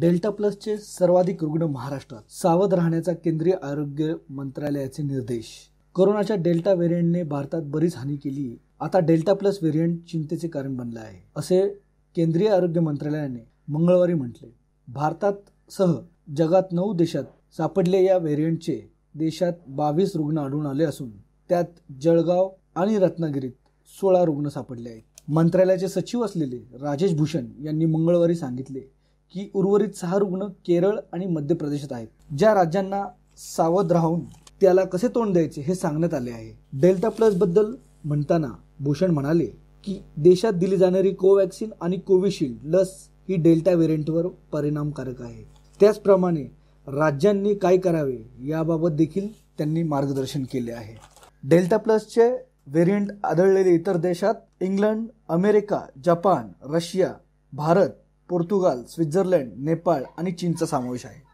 delta प्लसचे सर्वाधिक रुग्ण महाराष्ट्रात सावध राहण्याचा केंद्रीय आरोग्य मंत्रालयाचे निर्देश कोरोनाच्या डेल्टा व्हेरियंटने भारतात बरीच हानी केली आता डेल्टा प्लस व्हेरियंट चिंतेचे कारण बनलं आहे असे केंद्रीय आरोग्य मंत्रालयाने मंगळवारी म्हटले भारतात सह जगात नऊ देशात सापडले या व्हेरियंटचे देशात बावीस रुग्ण आढळून आले असून त्यात जळगाव आणि रत्नागिरीत सोळा रुग्ण सापडले आहेत मंत्रालयाचे सचिव असलेले राजेश भूषण यांनी मंगळवारी सांगितले की उर्वरित सहा रुग्ण केरळ आणि मध्य प्रदेशात आहेत ज्या राज्यांना सावध राहून त्याला कसे तोंड द्यायचे हे सांगण्यात आले आहे डेल्टा प्लस बद्दल म्हणताना भूषण म्हणाले की देशात दिली जाणारी कोवॅक्सिन आणि कोविशिल्ड लस ही डेल्टा व्हेरियंटवर परिणामकारक आहे त्याचप्रमाणे राज्यांनी काय करावे याबाबत देखील त्यांनी मार्गदर्शन केले आहे डेल्टा प्लसचे व्हेरियंट आढळलेले इतर देशात England America Japan Russia Bharat Portugal Switzerland Nepal आणि चीनचा समावेश आहे